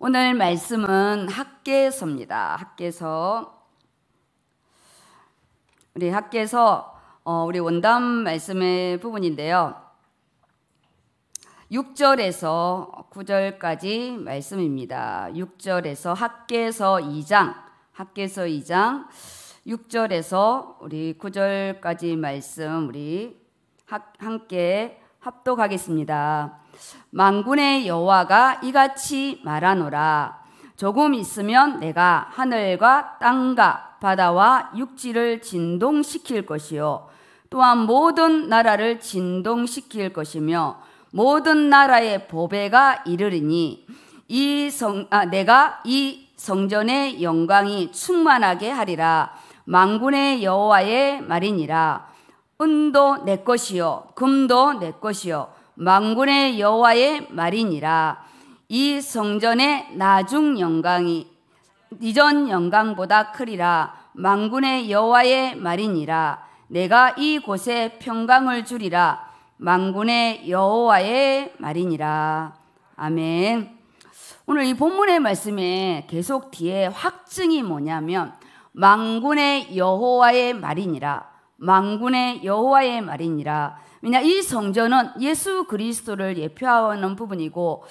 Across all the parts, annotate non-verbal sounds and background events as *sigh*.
오늘 말씀은 학계서입니다. 학계서. 우리 학계서 어, 우리 원담 말씀의 부분인데요. 6절에서 9절까지 말씀입니다. 6절에서 학계서 2장, 학계서 2장 6절에서 우리 9절까지 말씀 우리 함께 합독하겠습니다. 망군의 여호와가 이같이 말하노라. 조금 있으면 내가 하늘과 땅과 바다와 육지를 진동시킬 것이요. 또한 모든 나라를 진동시킬 것이며 모든 나라의 보배가 이르리니 이 성, 아, 내가 이 성전의 영광이 충만하게 하리라. 망군의 여호와의 말이니라. 은도 내 것이요 금도 내 것이요 망군의 여호와의 말이니라 이 성전의 나중 영광이 이전 영광보다 크리라 망군의 여호와의 말이니라 내가 이곳에 평강을 주리라 망군의 여호와의 말이니라 아멘 오늘 이 본문의 말씀에 계속 뒤에 확증이 뭐냐면 망군의 여호와의 말이니라 망군의 여호와의 말이니라. 왜냐 이 성전은 예수 그리스도를 예표하는 부분이고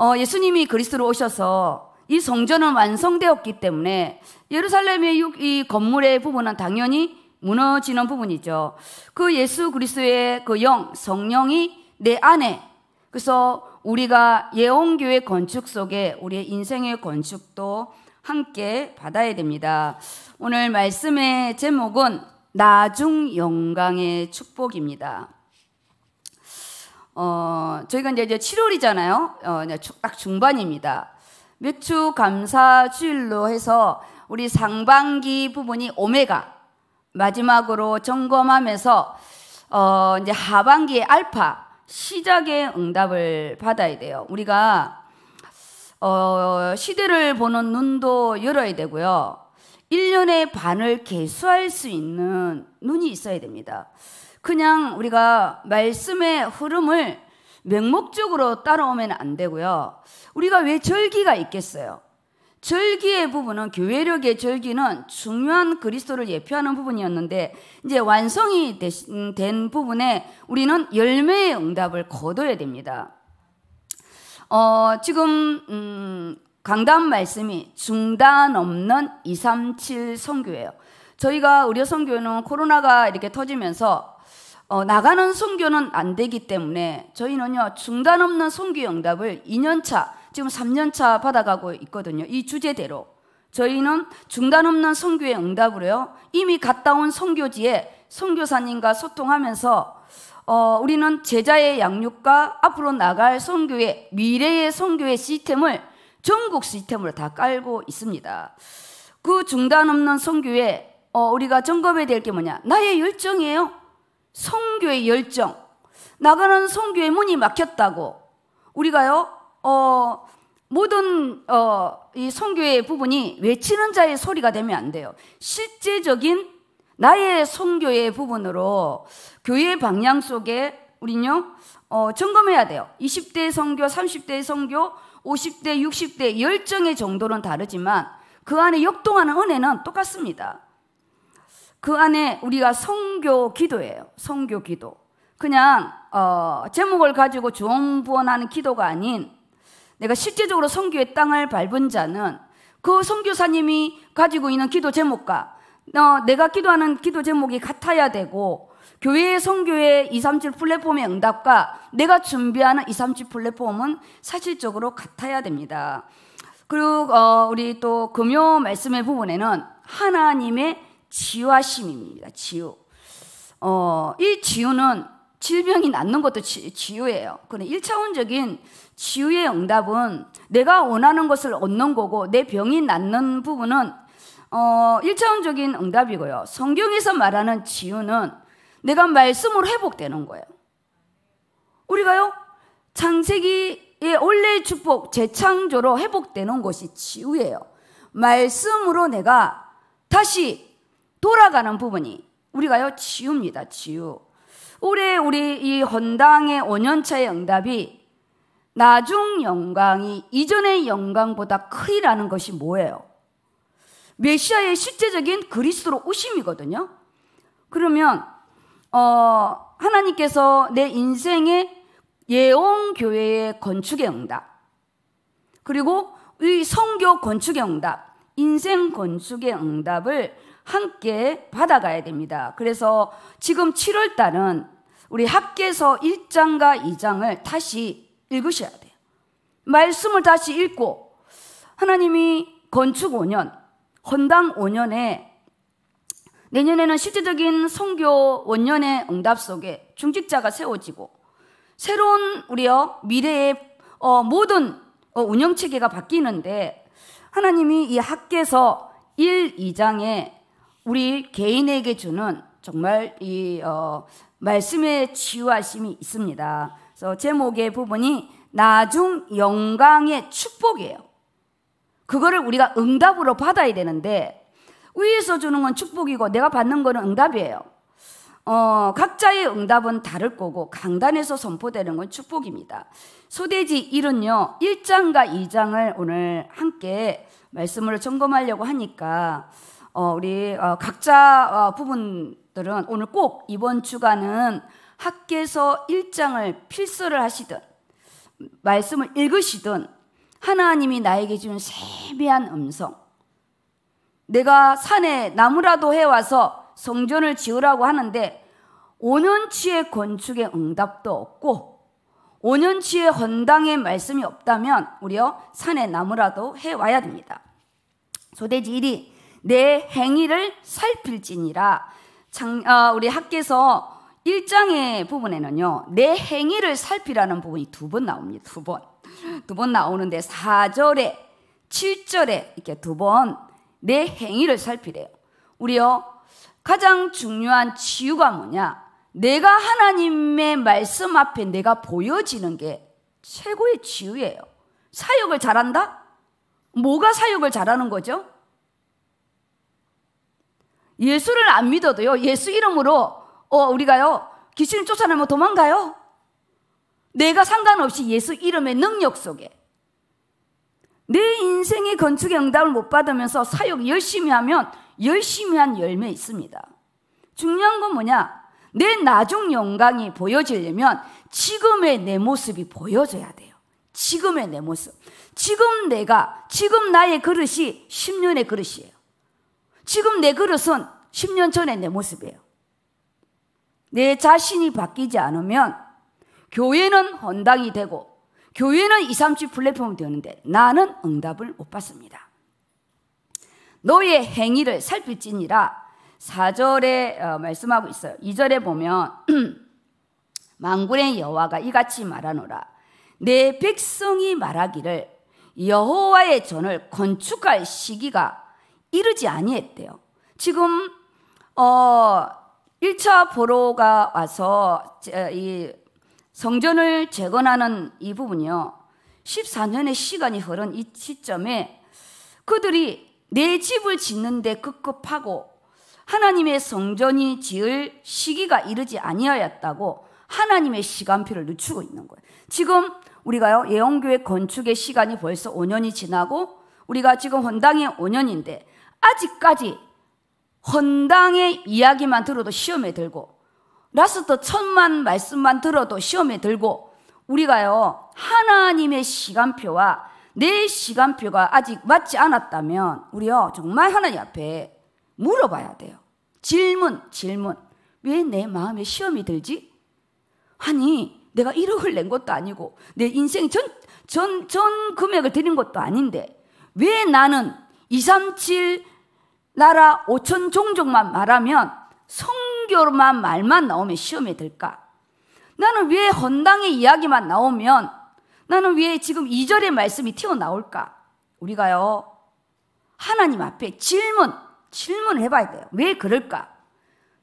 어, 예수님이 그리스도로 오셔서 이 성전은 완성되었기 때문에 예루살렘의 이 건물의 부분은 당연히 무너지는 부분이죠. 그 예수 그리스도의 그 영, 성령이 내 안에 그래서 우리가 예언교회 건축 속에 우리의 인생의 건축도 함께 받아야 됩니다. 오늘 말씀의 제목은 나중 영광의 축복입니다. 어, 저희가 이제 7월이잖아요. 어, 딱 중반입니다. 몇 주 감사 주일로 해서 우리 상반기 부분이 오메가 마지막으로 점검하면서 어, 이제 하반기의 알파 시작의 응답을 받아야 돼요. 우리가 어, 시대를 보는 눈도 열어야 되고요. 1년의 반을 개수할 수 있는 눈이 있어야 됩니다. 그냥 우리가 말씀의 흐름을 맹목적으로 따라오면 안 되고요. 우리가 왜 절기가 있겠어요? 절기의 부분은 교회력의 절기는 중요한 그리스도를 예표하는 부분이었는데 이제 완성이 된 부분에 우리는 열매의 응답을 거둬야 됩니다. 어, 지금 음, 강단 말씀이 중단 없는 237 선교예요. 저희가 의료 선교는 코로나가 이렇게 터지면서 어, 나가는 선교는 안 되기 때문에 저희는요 중단 없는 선교 응답을 2년차 지금 3년차 받아가고 있거든요. 이 주제대로 저희는 중단 없는 선교의 응답으로요 이미 갔다 온 선교지에 선교사님과 소통하면서 어, 우리는 제자의 양육과 앞으로 나갈 선교의 미래의 선교의 시스템을 전국 시스템으로 다 깔고 있습니다. 그 중단 없는 성교에 어, 우리가 점검해야 될 게 뭐냐? 나의 열정이에요. 성교의 열정. 나가는 성교의 문이 막혔다고 우리가요 어, 모든 어, 이 성교의 부분이 외치는 자의 소리가 되면 안 돼요. 실제적인 나의 성교의 부분으로 교회 방향 속에 우리요 어, 점검해야 돼요. 20대 성교, 30대 성교, 50대, 60대 열정의 정도는 다르지만 그 안에 역동하는 은혜는 똑같습니다. 그 안에 우리가 성교 기도예요. 성교 기도. 그냥 어, 제목을 가지고 종부원하는 기도가 아닌 내가 실제적으로 성교의 땅을 밟은 자는 그 성교사님이 가지고 있는 기도 제목과 어, 내가 기도하는 기도 제목이 같아야 되고 교회의 성교의 237 플랫폼의 응답과 내가 준비하는 237 플랫폼은 사실적으로 같아야 됩니다. 그리고 어, 우리 또 금요 말씀의 부분에는 하나님의 치유심입니다 치유. 어, 이 치유는 질병이 낫는 것도 치, 치유예요. 그런 1차원적인 치유의 응답은 내가 원하는 것을 얻는 거고 내 병이 낫는 부분은 어, 1차원적인 응답이고요. 성경에서 말하는 치유는 내가 말씀으로 회복되는 거예요. 우리가요, 창세기의 원래의 축복, 재창조로 회복되는 것이 치유예요. 말씀으로 내가 다시 돌아가는 부분이 우리가요, 치유입니다, 치유. 올해 우리 이 헌당의 5년차의 응답이 나중 영광이 이전의 영광보다 크리라는 것이 뭐예요? 메시아의 실제적인 그리스도로 오심이거든요. 그러면 어, 하나님께서 내 인생의 예언 교회의 건축의 응답 그리고 이 성교 건축의 응답 인생 건축의 응답을 함께 받아가야 됩니다. 그래서 지금 7월 달은 우리 학계서 1장과 2장을 다시 읽으셔야 돼요. 말씀을 다시 읽고 하나님이 건축 5년, 헌당 5년에 내년에는 실제적인 성교 원년의 응답 속에 중직자가 세워지고 새로운 우리의 미래의 어, 모든 어, 운영 체계가 바뀌는데 하나님이 이 학계서 1, 2장에 우리 개인에게 주는 정말 이 어, 말씀의 치유하심이 있습니다. 그래서 제목의 부분이 나중 영광의 축복이에요. 그거를 우리가 응답으로 받아야 되는데 위에서 주는 건 축복이고 내가 받는 거는 응답이에요. 어, 각자의 응답은 다를 거고 강단에서 선포되는 건 축복입니다. 소대지 1은요. 1장과 2장을 오늘 함께 말씀을 점검하려고 하니까 어, 우리 어, 각자 어, 부분들은 오늘 꼭 이번 주간은 학계서 1장을 필수를 하시든 말씀을 읽으시든 하나님이 나에게 주 세미한 음성 내가 산에 나무라도 해와서 성전을 지으라고 하는데 5년치의 건축에 응답도 없고 5년치의 헌당의 말씀이 없다면 우리여 산에 나무라도 해와야 됩니다. 소대지 1이 내 행위를 살필지니라 장, 아, 우리 학계서 1장의 부분에는요 내 행위를 살피라는 부분이 두 번 나옵니다. 두 번. 두 번 나오는데 4절에 7절에 이렇게 두번 내 행위를 살피래요. 우리요, 가장 중요한 치유가 뭐냐? 내가 하나님의 말씀 앞에 내가 보여지는 게 최고의 치유예요. 사역을 잘한다? 뭐가 사역을 잘하는 거죠? 예수를 안 믿어도요, 예수 이름으로, 어, 우리가요, 귀신을 쫓아내면 도망가요. 내가 상관없이 예수 이름의 능력 속에 내 인생의 건축의 응답을 못 받으면서 사역 열심히 하면 열심히 한 열매 있습니다. 중요한 건 뭐냐? 내 나중 영광이 보여지려면 지금의 내 모습이 보여져야 돼요. 지금의 내 모습. 지금 내가, 지금 나의 그릇이 10년의 그릇이에요. 지금 내 그릇은 10년 전의 내 모습이에요. 내 자신이 바뀌지 않으면 교회는 헌당이 되고 교회는 2, 3주 플랫폼되었는데 나는 응답을 못 받습니다. 너의 행위를 살필지니라 4절에 어, 말씀하고 있어요. 2절에 보면 망군의 *clears throat* 여호와가 이같이 말하노라. 내 백성이 말하기를 여호와의 전을 건축할 시기가 이르지 아니했대요. 지금 어 1차 보로가 와서 이 성전을 재건하는 이 부분이요. 14년의 시간이 흐른 이 시점에 그들이 내 집을 짓는데 급급하고 하나님의 성전이 지을 시기가 이르지 아니하였다고 하나님의 시간표를 늦추고 있는 거예요. 지금 우리가요 예언교회 건축의 시간이 벌써 5년이 지나고 우리가 지금 헌당이 5년인데 아직까지 헌당의 이야기만 들어도 시험에 들고 라스트 천만 말씀만 들어도 시험에 들고 우리가요 하나님의 시간표와 내 시간표가 아직 맞지 않았다면 우리요 정말 하나님 앞에 물어봐야 돼요. 질문, 질문. 왜 내 마음에 시험이 들지? 아니 내가 1억을 낸 것도 아니고 내 인생 전, 전, 전 금액을 드린 것도 아닌데 왜 나는 237 나라 5천 종족만 말하면 성 순교로만 말만 나오면 시험에 들까? 나는 왜 헌당의 이야기만 나오면 나는 왜 지금 이절의 말씀이 튀어나올까? 우리가요, 하나님 앞에 질문, 질문을 해봐야 돼요. 왜 그럴까?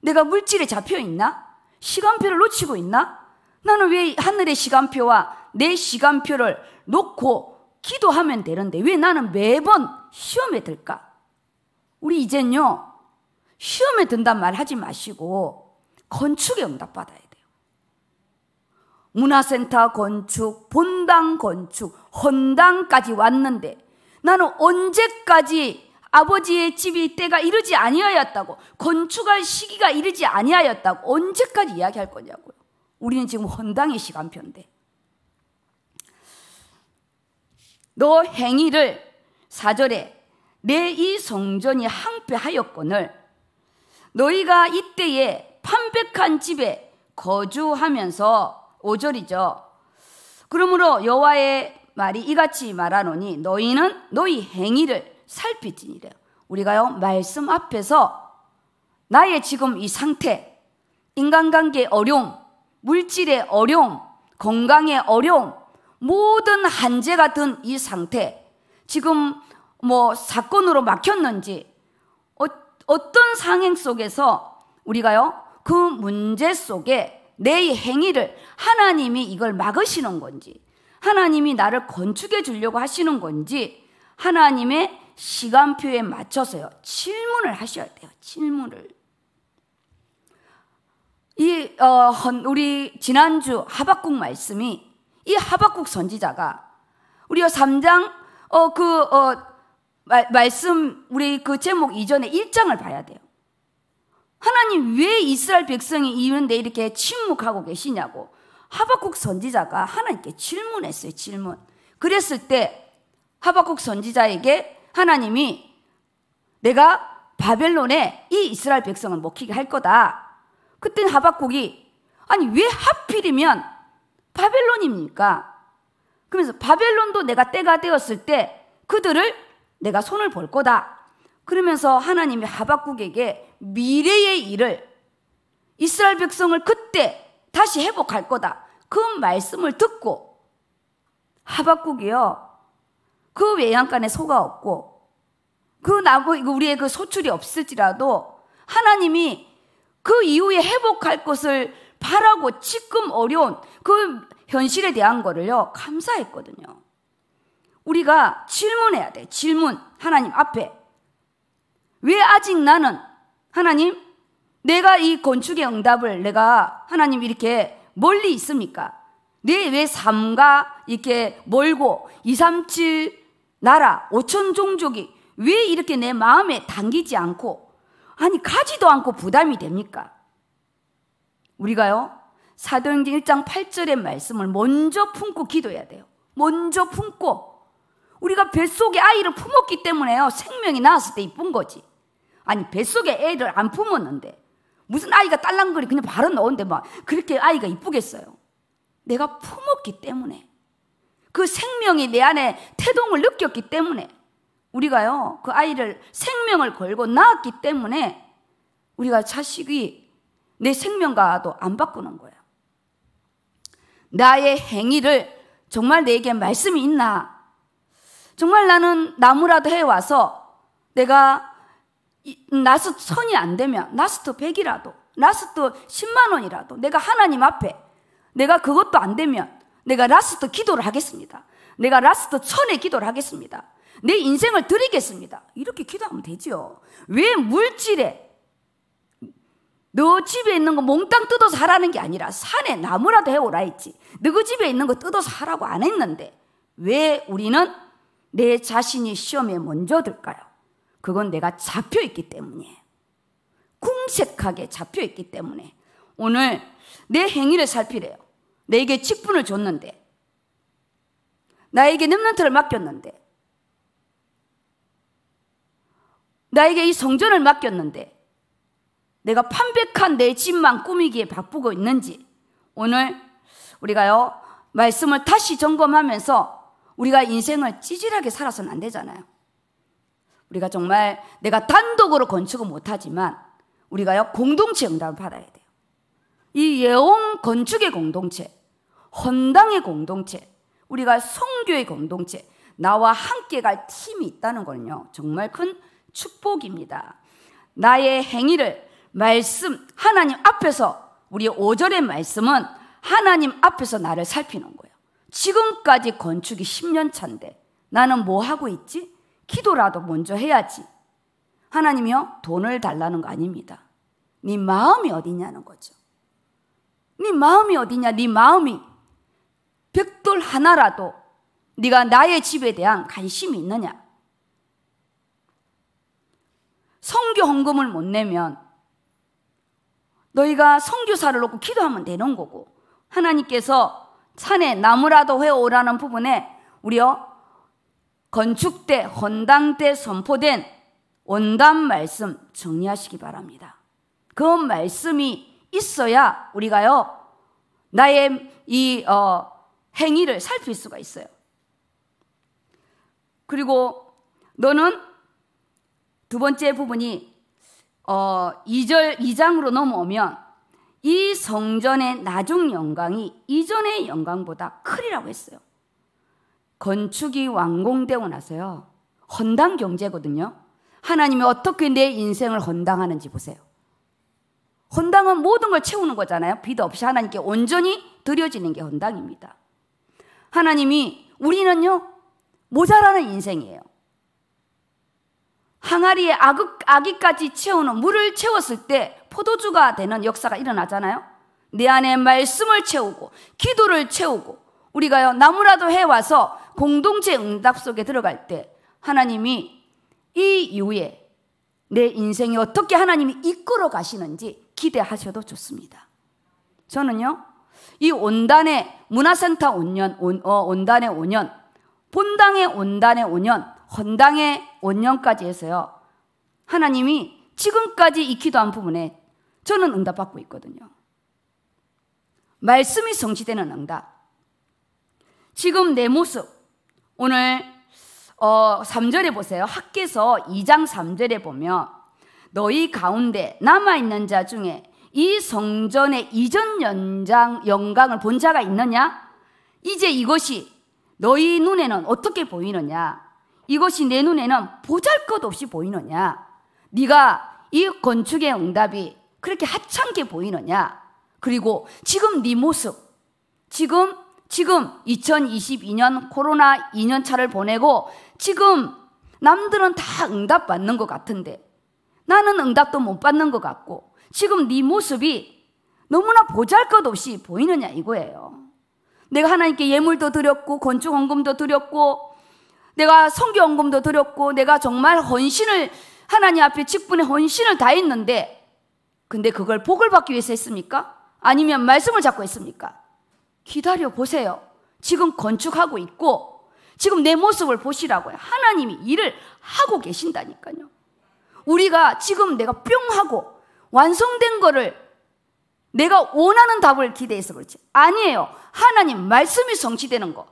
내가 물질에 잡혀 있나? 시간표를 놓치고 있나? 나는 왜 하늘의 시간표와 내 시간표를 놓고 기도하면 되는데 왜 나는 매번 시험에 들까? 우리 이젠요, 시험에 든단 말 하지 마시고 건축에 응답받아야 돼요. 문화센터 건축, 본당 건축, 헌당까지 왔는데 나는 언제까지 아버지의 집이 때가 이르지 아니하였다고 건축할 시기가 이르지 아니하였다고 언제까지 이야기할 거냐고요. 우리는 지금 헌당의 시간표인데 너 행위를 사절에 내 이 성전이 항폐하였거늘 너희가 이때에 판백한 집에 거주하면서 오절이죠 그러므로 여호와의 말이 이같이 말하노니 너희는 너희 행위를 살피지니래 우리가요 말씀 앞에서 나의 지금 이 상태, 인간관계 어려움, 물질의 어려움, 건강의 어려움, 모든 한제가 든 이 상태, 지금 뭐 사건으로 막혔는지 어떤 상행 속에서 우리가요, 그 문제 속에 내 행위를 하나님이 이걸 막으시는 건지, 하나님이 나를 건축해 주려고 하시는 건지, 하나님의 시간표에 맞춰서요, 질문을 하셔야 돼요, 질문을. 이, 어, 우리 지난주 하박국 말씀이 이 하박국 선지자가 우리가 3장, 어, 그, 어, 마, 말씀 우리 그 제목 이전에 1장을 봐야 돼요. 하나님 왜 이스라엘 백성이 이런데 이렇게 침묵하고 계시냐고 하박국 선지자가 하나님께 질문했어요. 질문. 그랬을 때 하박국 선지자에게 하나님이 내가 바벨론에 이 이스라엘 백성을 먹히게 할 거다. 그때 하박국이 아니 왜 하필이면 바벨론입니까? 그러면서 바벨론도 내가 때가 되었을 때 그들을 내가 손을 볼 거다. 그러면서 하나님이 하박국에게 미래의 일을 이스라엘 백성을 그때 다시 회복할 거다. 그 말씀을 듣고 하박국이요. 그 외양간에 소가 없고 그 나고 우리의 그 소출이 없을지라도 하나님이 그 이후에 회복할 것을 바라고 지금 어려운 그 현실에 대한 거를요 감사했거든요. 우리가 질문해야 돼. 질문. 하나님 앞에. 왜 아직 나는 하나님 내가 이 건축의 응답을 내가 하나님 이렇게 멀리 있습니까? 내 왜 삶과 이렇게 멀고 237 나라 5천 종족이 왜 이렇게 내 마음에 당기지 않고 아니 가지도 않고 부담이 됩니까? 우리가요 사도행전 1장 8절의 말씀을 먼저 품고 기도해야 돼요. 먼저 품고 우리가 뱃속에 아이를 품었기 때문에요. 생명이 나왔을 때 이쁜 거지. 아니, 뱃속에 애를 안 품었는데. 무슨 아이가 딸랑거리 그냥 바로 넣었는데 막 그렇게 아이가 이쁘겠어요. 내가 품었기 때문에. 그 생명이 내 안에 태동을 느꼈기 때문에. 우리가요, 그 아이를 생명을 걸고 낳았기 때문에 우리가 자식이 내 생명과도 안 바꾸는 거예요. 나의 행위를 정말 내게 말씀이 있나 정말 나는 나무라도 해와서 내가 나스 천이 안 되면 나스트 백이라도 나스트 십만 원이라도 내가 하나님 앞에 내가 그것도 안 되면 내가 라스트 기도를 하겠습니다. 내가 라스트 천에 기도를 하겠습니다. 내 인생을 드리겠습니다. 이렇게 기도하면 되지요. 왜 물질에 너 집에 있는 거 몽땅 뜯어서 하라는 게 아니라 산에 나무라도 해오라 했지. 너 그 집에 있는 거 뜯어서 하라고 안 했는데 왜 우리는 내 자신이 시험에 먼저 들까요? 그건 내가 잡혀 있기 때문이에요. 궁색하게 잡혀 있기 때문에 오늘 내 행위를 살피래요. 내게 직분을 줬는데 나에게 렘런트를 맡겼는데 나에게 이 성전을 맡겼는데 내가 판백한 내 집만 꾸미기에 바쁘고 있는지 오늘 우리가요 말씀을 다시 점검하면서 우리가 인생을 찌질하게 살아서는 안 되잖아요. 우리가 정말 내가 단독으로 건축은 못하지만 우리가요 공동체 응답을 받아야 돼요. 이 예언 건축의 공동체, 헌당의 공동체, 우리가 성교의 공동체, 나와 함께 갈 팀이 있다는 거는요 정말 큰 축복입니다. 나의 행위를 말씀 하나님 앞에서 우리 오절의 말씀은 하나님 앞에서 나를 살피는 거예요. 지금까지 건축이 10년 차인데 나는 뭐 하고 있지? 기도라도 먼저 해야지. 하나님이요, 돈을 달라는 거 아닙니다. 네 마음이 어디냐는 거죠. 네 마음이 어디냐? 네 마음이 벽돌 하나라도 네가 나의 집에 대한 관심이 있느냐? 성교 헌금을 못 내면 너희가 성교사를 놓고 기도하면 되는 거고 하나님께서 산에 나무라도 회오라는 부분에 우리요 건축 때 헌당 때 선포된 원담 말씀 정리하시기 바랍니다. 그 말씀이 있어야 우리가요 나의 이 어, 행위를 살필 수가 있어요. 그리고 너는 두 번째 부분이 어, 2절 2장으로 넘어오면 이 성전의 나중 영광이 이전의 영광보다 크리라고 했어요. 건축이 완공되고 나서요. 헌당 경제거든요. 하나님이 어떻게 내 인생을 헌당하는지 보세요. 헌당은 모든 걸 채우는 거잖아요. 비도 없이 하나님께 온전히 드려지는 게 헌당입니다. 하나님이 우리는요, 모자라는 인생이에요. 항아리에 아극, 아기까지 채우는 물을 채웠을 때 포도주가 되는 역사가 일어나잖아요. 내 안에 말씀을 채우고 기도를 채우고 우리가요 나무라도 해와서 공동체 응답 속에 들어갈 때 하나님이 이 이후에 내 인생이 어떻게 하나님이 이끌어 가시는지 기대하셔도 좋습니다. 저는요 이 온단의 문화센터 5년 온, 어, 온단의 5년 본당의 온단의 5년 건당의 원령까지 해서요. 하나님이 지금까지 이 기도한 부분에 저는 응답받고 있거든요. 말씀이 성취되는 응답. 지금 내 모습. 오늘 어, 3절에 보세요. 학계서 2장 3절에 보면 너희 가운데 남아있는 자 중에 이 성전의 이전 연장, 영광을 본 자가 있느냐? 이제 이것이 너희 눈에는 어떻게 보이느냐? 이것이 내 눈에는 보잘것없이 보이느냐? 네가 이 건축의 응답이 그렇게 하찮게 보이느냐? 그리고 지금 네 모습, 지금 지금 2022년 코로나 2년차를 보내고 지금 남들은 다 응답 받는 것 같은데 나는 응답도 못 받는 것 같고 지금 네 모습이 너무나 보잘것없이 보이느냐 이거예요. 내가 하나님께 예물도 드렸고 건축 헌금도 드렸고 내가 성경금도 드렸고 내가 정말 헌신을 하나님 앞에 직분의 헌신을 다했는데 근데 그걸 복을 받기 위해서 했습니까? 아니면 말씀을 잡고 했습니까? 기다려 보세요. 지금 건축하고 있고 지금 내 모습을 보시라고요. 하나님이 일을 하고 계신다니까요. 우리가 지금 내가 뿅 하고 완성된 거를 내가 원하는 답을 기대해서 그렇지. 아니에요. 하나님 말씀이 성취되는 거.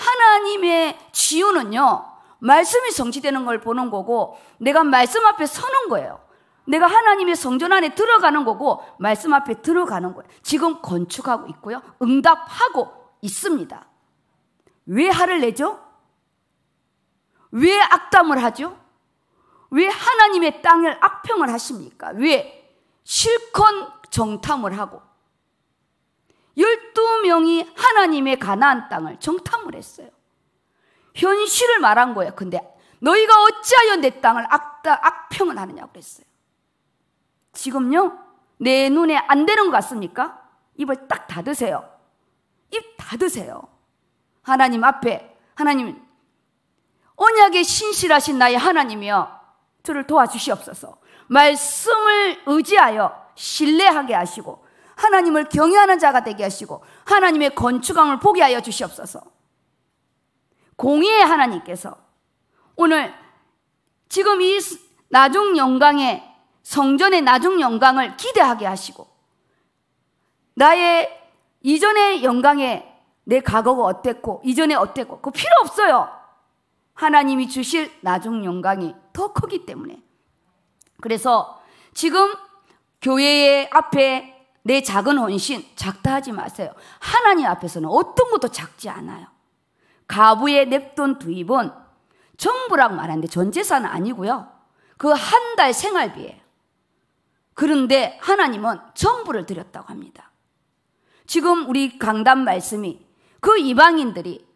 하나님의 지유는요 말씀이 성취되는 걸 보는 거고, 내가 말씀 앞에 서는 거예요. 내가 하나님의 성전 안에 들어가는 거고, 말씀 앞에 들어가는 거예요. 지금 건축하고 있고요. 응답하고 있습니다. 왜 화를 내죠? 왜 악담을 하죠? 왜 하나님의 땅을 악평을 하십니까? 왜 실컷 정탐을 하고, 12명이 하나님의 가나안 땅을 정탐을 했어요. 현실을 말한 거예요. 근데 너희가 어찌하여 내 땅을 악다, 악평을 하느냐고 그랬어요. 지금요, 내 눈에 안 되는 것 같습니까? 입을 딱 닫으세요. 입 닫으세요. 하나님 앞에, 하나님, 언약에 신실하신 나의 하나님이여, 저를 도와주시옵소서. 말씀을 의지하여 신뢰하게 하시고, 하나님을 경외하는 자가 되게 하시고 하나님의 건축함을 포기 하여 주시옵소서. 공의의 하나님께서 오늘 지금 이 나중 영광의 성전의 나중 영광을 기대하게 하시고 나의 이전의 영광에 내 과거가 어땠고 이전에 어땠고 그 필요 없어요. 하나님이 주실 나중 영광이 더 크기 때문에 그래서 지금 교회의 앞에 내 작은 헌신 작다 하지 마세요. 하나님 앞에서는 어떤 것도 작지 않아요. 가부에 냅둔 두입은 전부라고 말하는데 전 재산은 아니고요. 그 한 달 생활비예요. 그런데 하나님은 전부를 드렸다고 합니다. 지금 우리 강단 말씀이 그 이방인들이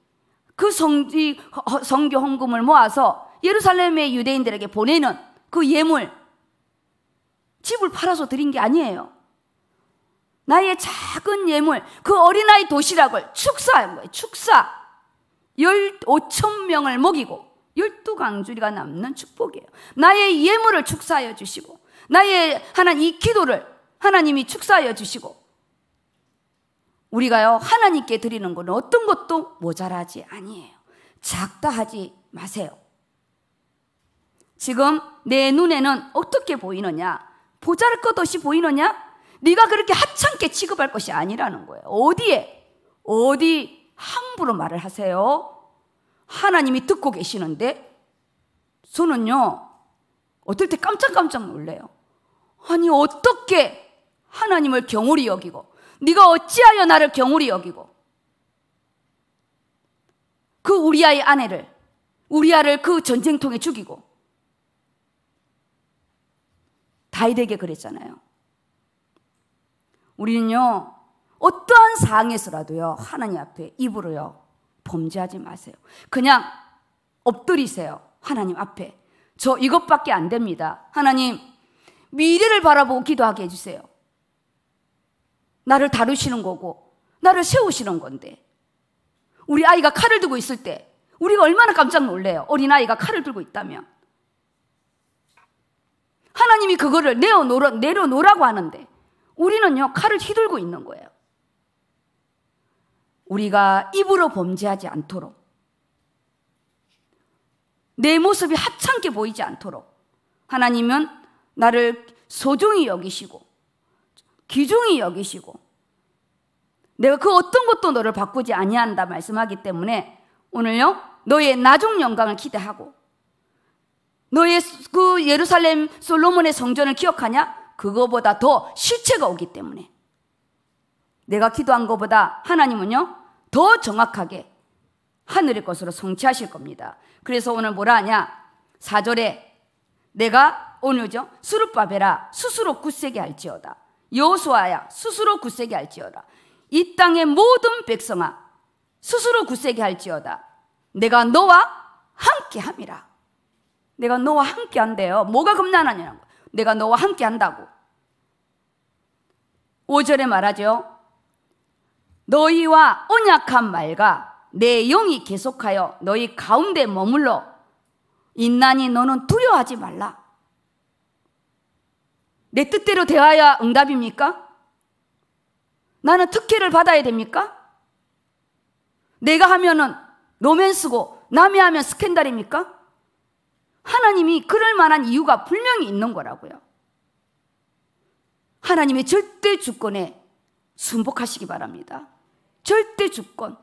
그 성지, 성교 헌금을 모아서 예루살렘의 유대인들에게 보내는 그 예물, 집을 팔아서 드린 게 아니에요. 나의 작은 예물, 그 어린아이 도시락을 축사한 거예요. 축사. 15천 명을 먹이고 12강주리가 남는 축복이에요. 나의 예물을 축사하여 주시고 나의 하나님 이 기도를 하나님이 축사하여 주시고 우리가요 하나님께 드리는 것 어떤 것도 모자라지 아니에요. 작다 하지 마세요. 지금 내 눈에는 어떻게 보이느냐? 보잘 것 없이 보이느냐? 네가 그렇게 하찮게 취급할 것이 아니라는 거예요. 어디에 어디 함부로 말을 하세요? 하나님이 듣고 계시는데 저는요 어떨 때 깜짝깜짝 놀래요. 아니 어떻게 하나님을 경홀히 여기고 네가 어찌하여 나를 경홀히 여기고 그 우리아의 아내를 우리아를 그 전쟁통에 죽이고 다윗에게 그랬잖아요. 우리는요, 어떠한 상황에서라도요, 하나님 앞에 입으로요, 범죄하지 마세요. 그냥 엎드리세요. 하나님 앞에. 저 이것밖에 안 됩니다. 하나님, 미래를 바라보고 기도하게 해주세요. 나를 다루시는 거고, 나를 세우시는 건데. 우리 아이가 칼을 들고 있을 때, 우리가 얼마나 깜짝 놀래요. 어린아이가 칼을 들고 있다면. 하나님이 그거를 내어놓으라, 내려놓으라고 하는데. 우리는요, 칼을 휘둘고 있는 거예요. 우리가 입으로 범죄하지 않도록, 내 모습이 하찮게 보이지 않도록, 하나님은 나를 소중히 여기시고, 귀중히 여기시고, 내가 그 어떤 것도 너를 바꾸지 아니한다 말씀하기 때문에 오늘요, 너의 나중 영광을 기대하고, 너의 그 예루살렘 솔로몬의 성전을 기억하냐? 그거보다 더 실체가 오기 때문에 내가 기도한 것보다 하나님은요 더 정확하게 하늘의 것으로 성취하실 겁니다. 그래서 오늘 뭐라 하냐? 4절에 내가 오늘죠 수르바베라 스스로 굳세게 할지어다. 여호수아야 스스로 굳세게 할지어다. 이 땅의 모든 백성아 스스로 굳세게 할지어다. 내가 너와 함께 함이라. 내가 너와 함께 한대요. 뭐가 겁나나냐는 거. 내가 너와 함께 한다고. 5절에 말하죠. 너희와 언약한 말과 내 영이 계속하여 너희 가운데 머물러 인난이 너는 두려워하지 말라. 내 뜻대로 대화야 응답입니까? 나는 특혜를 받아야 됩니까? 내가 하면은 로맨스고 남이 하면 스캔들입니까? 하나님이 그럴 만한 이유가 분명히 있는 거라고요. 하나님의 절대 주권에 순복하시기 바랍니다. 절대 주권.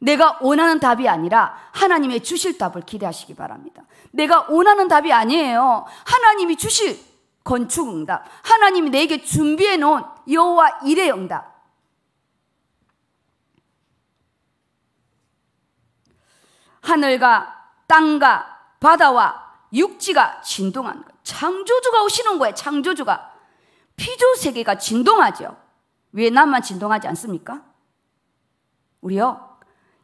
내가 원하는 답이 아니라 하나님의 주실 답을 기대하시기 바랍니다. 내가 원하는 답이 아니에요. 하나님이 주실 건축응답. 하나님이 내게 준비해 놓은 여호와 일의 응답. 하늘과 땅과 바다와 육지가 진동하는 거예요. 창조주가 오시는 거예요. 창조주가. 피조 세계가 진동하죠. 왜 나만 진동하지 않습니까? 우리요.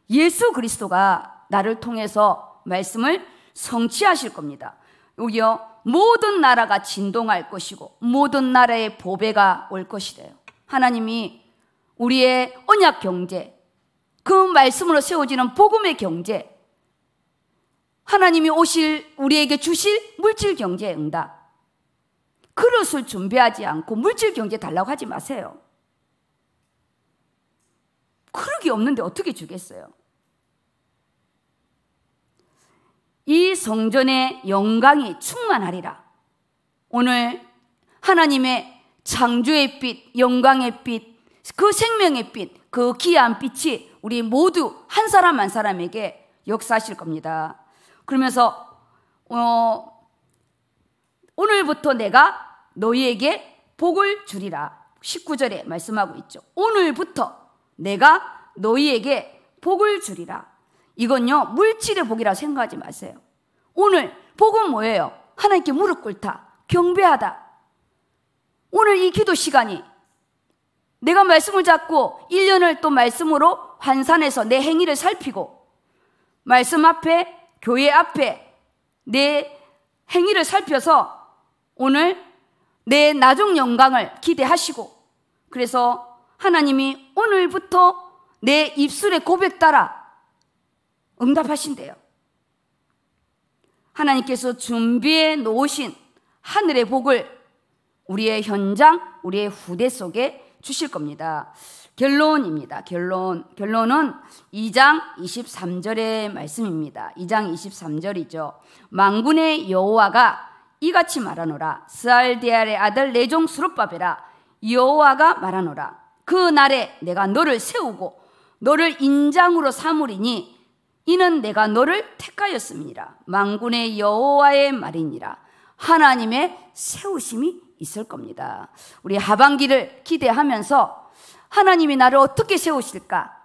예수 그리스도가 나를 통해서 말씀을 성취하실 겁니다. 우리요. 모든 나라가 진동할 것이고 모든 나라의 보배가 올 것이래요. 하나님이 우리의 언약 경제, 그 말씀으로 세워지는 복음의 경제, 하나님이 오실 우리에게 주실 물질 경제의 응답. 그릇을 준비하지 않고 물질 경제 달라고 하지 마세요. 그릇이 없는데 어떻게 주겠어요? 이 성전의 영광이 충만하리라. 오늘 하나님의 창조의 빛, 영광의 빛, 그 생명의 빛, 그 귀한 빛이 우리 모두 한 사람 한 사람에게 역사하실 겁니다. 그러면서 어, 오늘부터 내가 너희에게 복을 주리라. 19절에 말씀하고 있죠. 오늘부터 내가 너희에게 복을 주리라. 이건요, 물질의 복이라 생각하지 마세요. 오늘, 복은 뭐예요? 하나님께 무릎 꿇다. 경배하다. 오늘 이 기도 시간이 내가 말씀을 잡고 1년을 또 말씀으로 환산해서 내 행위를 살피고 말씀 앞에 교회 앞에 내 행위를 살펴서 오늘 내 나중 영광을 기대하시고 그래서 하나님이 오늘부터 내 입술의 고백 따라 응답하신대요. 하나님께서 준비해 놓으신 하늘의 복을 우리의 현장, 우리의 후대 속에 주실 겁니다. 결론입니다. 결론. 결론은 2장 23절의 말씀입니다. 2장 23절이죠. 망군의 여호와가 이같이 말하노라. 스알디알의 아들 내종 수룹바벨아 여호와가 말하노라. 그 날에 내가 너를 세우고 너를 인장으로 삼으리니 이는 내가 너를 택하였음이라 망군의 여호와의 말이니라. 하나님의 세우심이 있을 겁니다. 우리 하반기를 기대하면서 하나님이 나를 어떻게 세우실까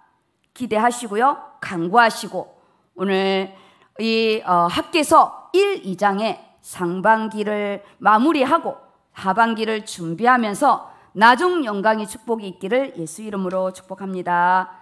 기대하시고요. 강구하시고 오늘 이 어, 학계서 1, 2장에 상반기를 마무리하고 하반기를 준비하면서 나중 영광의 축복이 있기를 예수 이름으로 축복합니다.